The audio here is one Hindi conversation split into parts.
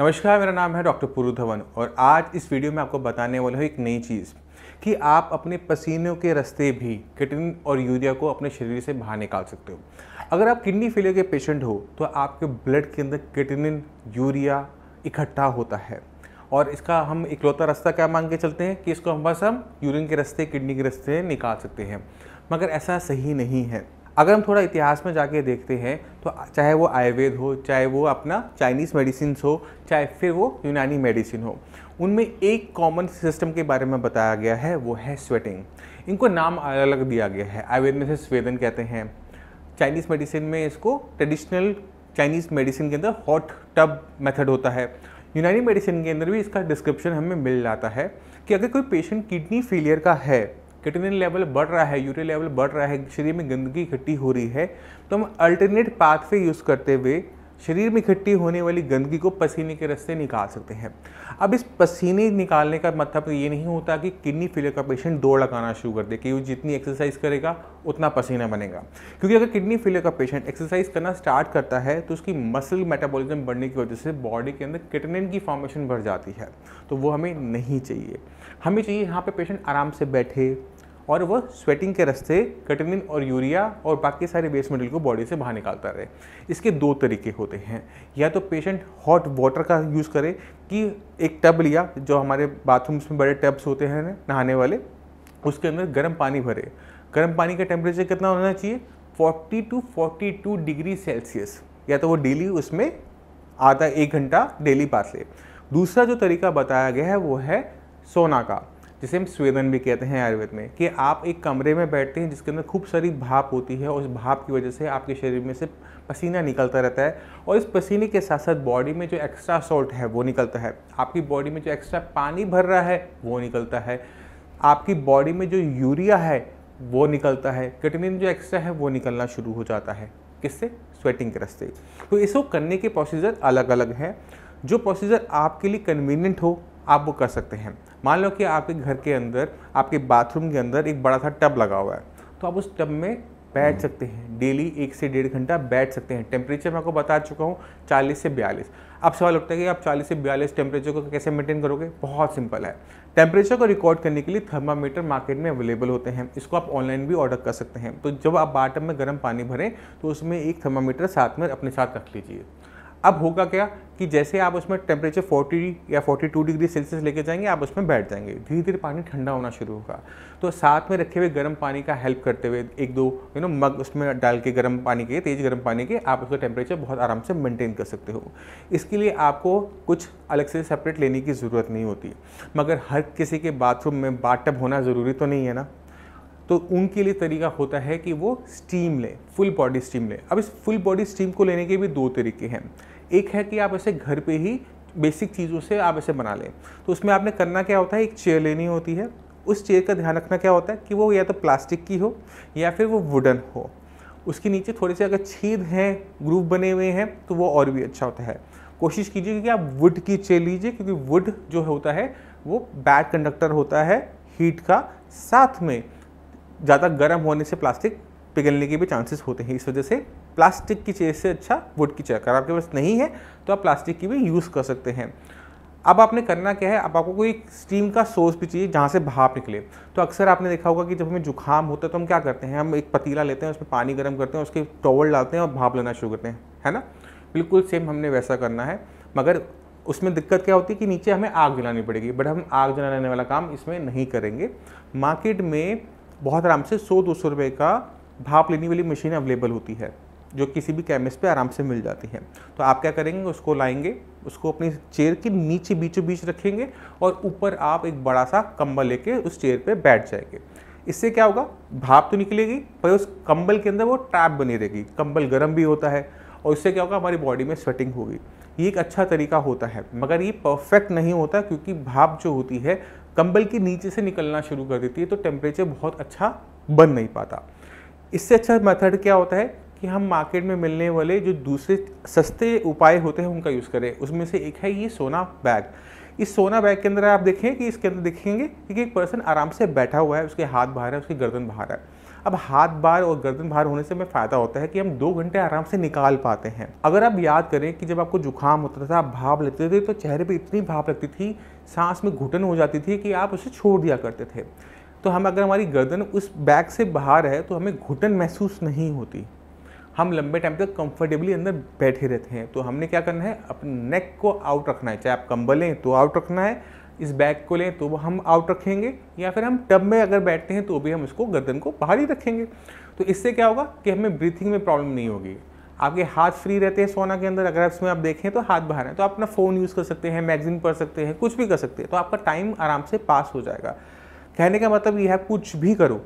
नमस्कार मेरा नाम है डॉक्टर पुरु धवन और आज इस वीडियो में आपको बताने वाला हूँ एक नई चीज़ कि आप अपने पसीनों के रस्ते भी किटिन और यूरिया को अपने शरीर से बाहर निकाल सकते हो अगर आप किडनी फेलियर के पेशेंट हो तो आपके ब्लड के अंदर किटिन यूरिया इकट्ठा होता है और इसका हम इकलौता रास्ता क्या मांग के चलते हैं कि इसको हम बस हम यूरिन के रास्ते किडनी के रास्ते निकाल सकते हैं मगर ऐसा सही नहीं है अगर हम थोड़ा इतिहास में जाके देखते हैं तो चाहे वो आयुर्वेद हो चाहे वो अपना चाइनीज़ मेडिसिन हो चाहे फिर वो यूनानी मेडिसिन हो उनमें एक कॉमन सिस्टम के बारे में बताया गया है वो है स्वेटिंग इनको नाम अलग अलग दिया गया है आयुर्वेद में से स्वेदन कहते हैं चाइनीज़ मेडिसिन में इसको ट्रेडिशनल चाइनीज़ मेडिसिन के अंदर हॉट टब मेथड होता है यूनानी मेडिसिन के अंदर भी इसका डिस्क्रिप्शन हमें मिल जाता है कि अगर कोई पेशेंट किडनी फेलियर का है किटनिन लेवल बढ़ रहा है यूरिया लेवल बढ़ रहा है शरीर में गंदगी इकट्ठी हो रही है तो हम अल्टरनेट पाथवे यूज़ करते हुए शरीर में इकट्ठी होने वाली गंदगी को पसीने के रस्ते निकाल सकते हैं अब इस पसीने निकालने का मतलब तो ये नहीं होता कि किडनी फेलियर का पेशेंट दौड़ लगाना शुरू कर दे कि वो जितनी एक्सरसाइज करेगा उतना पसीना बनेगा क्योंकि अगर किडनी फेलियर का पेशेंट एक्सरसाइज करना स्टार्ट करता है तो उसकी मसल मेटाबॉलिज्म बढ़ने की वजह से बॉडी के अंदर किटनिन की फॉर्मेशन बढ़ जाती है तो वो हमें नहीं चाहिए हमें चाहिए यहाँ पर पे पेशेंट आराम से बैठे और वह स्वेटिंग के रस्ते कटनिन और यूरिया और बाकी सारे बेस मेटल को बॉडी से बाहर निकालता रहे इसके दो तरीके होते हैं या तो पेशेंट हॉट वाटर का यूज़ करे कि एक टब लिया जो हमारे बाथरूम्स में बड़े टब्स होते हैं नहाने वाले उसके अंदर गर्म पानी भरे गर्म पानी का टेम्परेचर कितना होना चाहिए 40 टू 42 डिग्री सेल्सियस या तो वो डेली उसमें आधा एक घंटा डेली पास ले दूसरा जो तरीका बताया गया है वो है सोना का जिसे हम स्वेदन भी कहते हैं आयुर्वेद में कि आप एक कमरे में बैठते हैं जिसके अंदर खूब सारी भाप होती है और उस भाप की वजह से आपके शरीर में से पसीना निकलता रहता है और इस पसीने के साथ साथ बॉडी में जो एक्स्ट्रा सॉल्ट है वो निकलता है आपकी बॉडी में जो एक्स्ट्रा पानी भर रहा है वो निकलता है आपकी बॉडी में जो यूरिया है वो निकलता है कटनिन जो एक्स्ट्रा है वो निकलना शुरू हो जाता है किससे स्वेटिंग के रस्ते तो इसको करने के प्रोसीजर अलग अलग हैं जो प्रोसीजर आपके लिए कन्वीनियंट हो आप वो कर सकते हैं मान लो कि आपके घर के अंदर आपके बाथरूम के अंदर एक बड़ा सा टब लगा हुआ है तो आप उस टब में बैठ हम्म। सकते हैं डेली एक से डेढ़ घंटा बैठ सकते हैं टेम्परेचर मैं आपको बता चुका हूँ चालीस से बयालीस अब सवाल उठता है कि आप चालीस से बयालीस टेम्परेचर को कैसे मेंटेन करोगे बहुत सिंपल है टेम्परेचर को रिकॉर्ड करने के लिए थर्मामीटर मार्केट में अवेलेबल होते हैं इसको आप ऑनलाइन भी ऑर्डर कर सकते हैं तो जब आप बाटम में गर्म पानी भरें तो उसमें एक थर्मामीटर साथ में अपने साथ रख लीजिए अब होगा क्या कि जैसे आप उसमें टेम्परेचर 40 या 42 डिग्री सेल्सियस लेके जाएंगे आप उसमें बैठ जाएंगे धीरे धीरे पानी ठंडा होना शुरू होगा तो साथ में रखे हुए गर्म पानी का हेल्प करते हुए एक दो यू नो मग उसमें डाल के गर्म पानी के तेज़ गर्म पानी के आप उसका टेम्परेचर बहुत आराम से मेंटेन कर सकते हो इसके लिए आपको कुछ अलग से सेपरेट लेने की ज़रूरत नहीं होती मगर हर किसी के बाथरूम में बाथटब होना ज़रूरी तो नहीं है ना तो उनके लिए तरीका होता है कि वो स्टीम लें फुल बॉडी स्टीम लें अब इस फुल बॉडी स्टीम को लेने के भी दो तरीके हैं एक है कि आप ऐसे घर पे ही बेसिक चीज़ों से आप ऐसे बना लें तो उसमें आपने करना क्या होता है एक चेयर लेनी होती है उस चेयर का ध्यान रखना क्या होता है कि वो या तो प्लास्टिक की हो या फिर वो वुडन हो उसके नीचे थोड़े से अगर छेद हैं ग्रूव बने हुए हैं तो वो और भी अच्छा होता है कोशिश कीजिए कि आप वुड की चेयर लीजिए क्योंकि वुड जो होता है वो बैड कंडक्टर होता है हीट का साथ में ज़्यादा गर्म होने से प्लास्टिक पिघलने के भी चांसेस होते हैं इस वजह से प्लास्टिक की चेयर से अच्छा वुड की चेयर अगर आपके पास नहीं है तो आप प्लास्टिक की भी यूज़ कर सकते हैं अब आपने करना क्या है अब आपको कोई स्टीम का सोर्स भी चाहिए जहाँ से भाप निकले तो अक्सर आपने देखा होगा कि जब हमें जुकाम होता है तो हम क्या करते हैं हम एक पतीला लेते हैं उसमें पानी गर्म करते हैं उसके टॉवल डालते हैं और भाप लेना शुरू करते हैं है ना बिल्कुल सेम हमने वैसा करना है मगर उसमें दिक्कत क्या होती है कि नीचे हमें आग जलानी पड़ेगी बट हम आग जलाने वाला काम इसमें नहीं करेंगे मार्केट में बहुत आराम से सौ दो सौ रुपये का भाप लेने वाली मशीन अवेलेबल होती है जो किसी भी केमिस्ट पे आराम से मिल जाती है तो आप क्या करेंगे उसको लाएंगे उसको अपनी चेयर के नीचे बीचों बीच रखेंगे और ऊपर आप एक बड़ा सा कंबल लेके उस चेयर पे बैठ जाएंगे इससे क्या होगा भाप तो निकलेगी पर उस कंबल के अंदर वो टैप बनी रहेगी कंबल गर्म भी होता है और इससे क्या होगा हमारी बॉडी में स्वेटिंग होगी ये एक अच्छा तरीका होता है मगर ये परफेक्ट नहीं होता क्योंकि भाप जो होती है कंबल के नीचे से निकलना शुरू कर देती है तो टेम्परेचर बहुत अच्छा बन नहीं पाता इससे अच्छा मेथड क्या होता है कि हम मार्केट में मिलने वाले जो दूसरे सस्ते उपाय होते हैं उनका यूज़ करें उसमें से एक है ये सोना बैग इस सोना बैग के अंदर आप देखें कि इसके अंदर देखेंगे कि एक पर्सन आराम से बैठा हुआ है उसके हाथ बाहर है उसकी गर्दन बाहर है अब हाथ बार और गर्दन बाहर होने से हमें फ़ायदा होता है कि हम दो घंटे आराम से निकाल पाते हैं अगर आप याद करें कि जब आपको जुकाम होता था आप भाप लेते थे तो चेहरे पे इतनी भाप लगती थी सांस में घुटन हो जाती थी कि आप उसे छोड़ दिया करते थे तो हम अगर हमारी गर्दन उस बैग से बाहर है तो हमें घुटन महसूस नहीं होती हम लंबे टाइम तक कंफर्टेबली अंदर बैठे रहते हैं तो हमने क्या करना है अपने नेक को आउट रखना है चाहे आप कंबल लें तो आउट रखना है इस बैग को लें तो हम आउट रखेंगे या फिर हम टब में अगर बैठते हैं तो भी हम इसको गर्दन को बाहर ही रखेंगे तो इससे क्या होगा कि हमें ब्रीथिंग में प्रॉब्लम नहीं होगी आपके हाथ फ्री रहते हैं सोना के अंदर अगर इसमें आप देखें तो हाथ बाहर हैं तो आप अपना फ़ोन यूज़ कर सकते हैं मैगजीन पढ़ सकते हैं कुछ भी कर सकते हैं तो आपका टाइम आराम से पास हो जाएगा कहने का मतलब यह है कुछ भी करो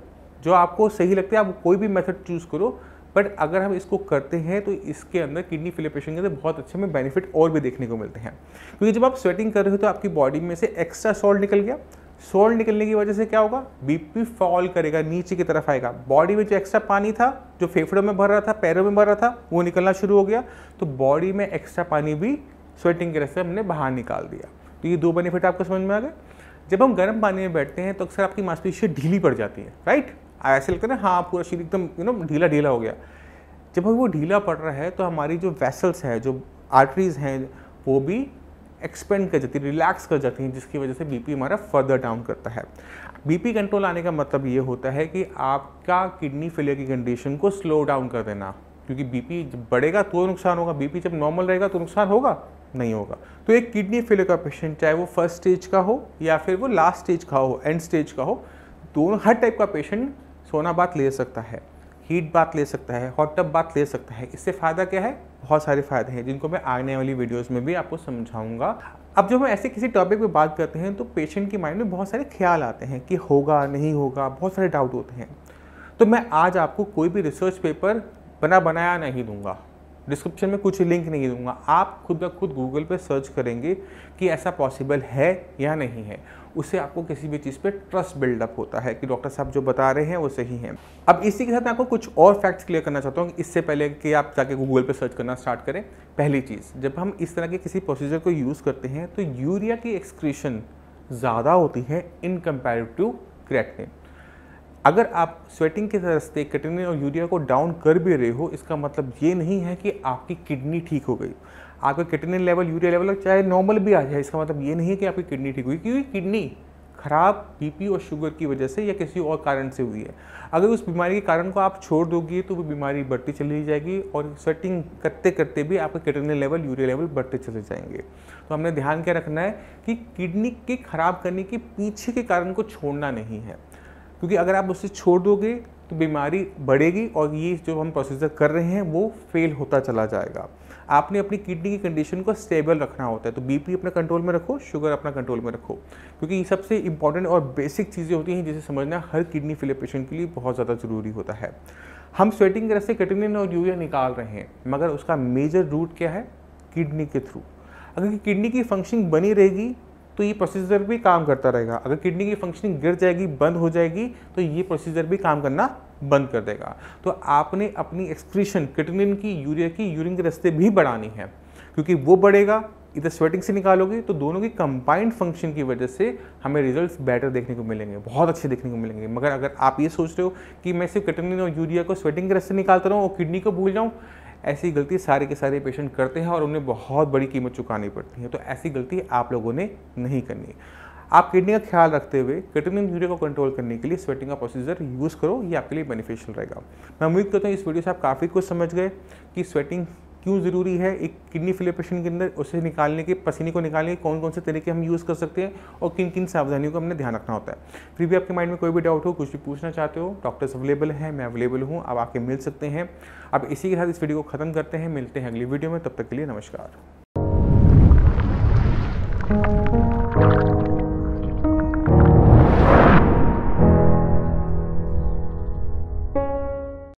जो आपको सही लगता है आप कोई भी मेथड चूज़ करो बट अगर हम इसको करते हैं तो इसके अंदर किडनी फिलिपेशन के अंदर बहुत अच्छे में बेनिफिट और भी देखने को मिलते हैं क्योंकि जब आप स्वेटिंग कर रहे हो तो आपकी बॉडी में से एक्स्ट्रा सॉल्ट निकल गया सॉल्ट निकलने की वजह से क्या होगा बीपी फॉल करेगा नीचे की तरफ आएगा बॉडी में जो एक्स्ट्रा पानी था जो फेफड़ों में भर रहा था पैरों में भर रहा था वो निकलना शुरू हो गया तो बॉडी में एक्स्ट्रा पानी भी स्वेटिंग के रस्ते हमने बाहर निकाल दिया तो ये दो बेनिफिट आपको समझ में आ गए जब हम गर्म पानी में बैठते हैं तो अक्सर आपकी मांसपेशियाँ ढीली पड़ जाती है राइट ऐसे लगता है हाँ पूरा शरीर एकदम यू नो ढीला ढीला हो गया जब वो ढीला पड़ रहा है तो हमारी जो वेसल्स है जो आर्टरीज हैं वो भी एक्सपेंड कर जाती है रिलैक्स कर जाती हैं जिसकी वजह से बीपी हमारा फर्दर डाउन करता है बीपी कंट्रोल आने का मतलब ये होता है कि आपका किडनी फेलियर की कंडीशन को स्लो डाउन कर देना क्योंकि बीपी जब बढ़ेगा तो नुकसान होगा बीपी जब नॉर्मल रहेगा तो नुकसान होगा नहीं होगा तो एक किडनी फेलियर का पेशेंट चाहे वो फर्स्ट स्टेज का हो या फिर वो लास्ट स्टेज का हो एंड स्टेज का हो दोनों हर टाइप का पेशेंट सोना बात ले सकता है हीट बात ले सकता है हॉट टब बात ले सकता है इससे फ़ायदा क्या है बहुत सारे फ़ायदे हैं जिनको मैं आने वाली वीडियोस में भी आपको समझाऊंगा अब जब हम ऐसे किसी टॉपिक पे बात करते हैं तो पेशेंट के माइंड में बहुत सारे ख्याल आते हैं कि होगा नहीं होगा बहुत सारे डाउट होते हैं तो मैं आज आपको कोई भी रिसर्च पेपर बना बनाया नहीं दूंगा डिस्क्रिप्शन में कुछ लिंक नहीं दूंगा आप खुद ब खुद गूगल पर सर्च करेंगे कि ऐसा पॉसिबल है या नहीं है उससे आपको किसी भी चीज़ पे ट्रस्ट बिल्डअप होता है कि डॉक्टर साहब जो बता रहे हैं वो सही हैं अब इसी के साथ मैं आपको कुछ और फैक्ट्स क्लियर करना चाहता हूँ इससे पहले कि आप जाके गूगल पर सर्च करना स्टार्ट करें पहली चीज़ जब हम इस तरह के किसी प्रोसीजर को यूज़ करते हैं तो यूरिया की एक्सक्रीशन ज़्यादा होती है इन कंपेरिटिव टू में अगर आप स्वेटिंग के रास्ते कैटरिन और यूरिया को डाउन कर भी रहे हो इसका मतलब ये नहीं है कि आपकी किडनी ठीक हो गई आपका कैटरिन लेवल यूरिया लेवल चाहे नॉर्मल भी आ जाए इसका मतलब ये नहीं है कि आपकी किडनी ठीक हुई क्योंकि किडनी खराब बीपी और शुगर की वजह से या किसी और कारण से हुई है अगर उस बीमारी के कारण को आप छोड़ दोगे तो वो बीमारी बढ़ती चली जाएगी और स्वेटिंग करते करते भी आपके किडनी लेवल यूरिया लेवल बढ़ते चले जाएंगे तो हमने ध्यान क्या रखना है कि किडनी के खराब करने के पीछे के कारण को छोड़ना नहीं है क्योंकि अगर आप उसे छोड़ दोगे तो बीमारी बढ़ेगी और ये जो हम प्रोसीजर कर रहे हैं वो फेल होता चला जाएगा आपने अपनी किडनी की कंडीशन को स्टेबल रखना होता है तो बीपी अपना कंट्रोल में रखो शुगर अपना कंट्रोल में रखो क्योंकि ये सबसे इंपॉर्टेंट और बेसिक चीज़ें होती हैं जिसे समझना हर किडनी फेलियर पेशेंट के लिए बहुत ज़्यादा ज़रूरी होता है हम स्वेटिंग की रस्ते कैटिनिन और यूरिया निकाल रहे हैं मगर उसका मेजर रूट क्या है किडनी के थ्रू अगर किडनी की फंक्शनिंग बनी रहेगी तो ये प्रोसीजर भी काम करता रहेगा अगर किडनी की फंक्शनिंग गिर जाएगी बंद हो जाएगी तो ये प्रोसीजर भी काम करना बंद कर देगा तो आपने अपनी एक्सक्रीशन किडनिन की यूरिया की यूरिन के रस्ते भी बढ़ानी है क्योंकि वो बढ़ेगा इधर स्वेटिंग से निकालोगे तो दोनों की कंबाइंड फंक्शन की वजह से हमें रिजल्ट्स बेटर देखने को मिलेंगे बहुत अच्छे देखने को मिलेंगे मगर अगर आप ये सोच रहे हो कि मैं सिर्फ किटनिन और यूरिया को स्वेटिंग के रस्ते निकालता रहूँ और किडनी को भूल जाऊँ ऐसी गलती सारे के सारे पेशेंट करते हैं और उन्हें बहुत बड़ी कीमत चुकानी पड़ती है तो ऐसी गलती आप लोगों ने नहीं करनी है आप किडनी का ख्याल रखते हुए क्रिटिनिन यूरिया को कंट्रोल करने के लिए स्वेटिंग का प्रोसीजर यूज़ करो ये आपके लिए बेनिफिशियल रहेगा मैं उम्मीद करता हूँ इस वीडियो से आप काफ़ी कुछ समझ गए कि स्वेटिंग क्यों ज़रूरी है एक किडनी फेलियर पेशेंट के अंदर उसे निकालने के पसीने को निकालने के कौन कौन से तरीके हम यूज़ कर सकते हैं और किन किन सावधानियों का हमने ध्यान रखना होता है फिर भी आपके माइंड में कोई भी डाउट हो कुछ भी पूछना चाहते हो डॉक्टर्स अवेलेबल हैं मैं अवेलेबल हूँ आप आके मिल सकते हैं अब इसी के साथ इस वीडियो को ख़त्म करते हैं मिलते हैं अगली वीडियो में तब तक के लिए नमस्कार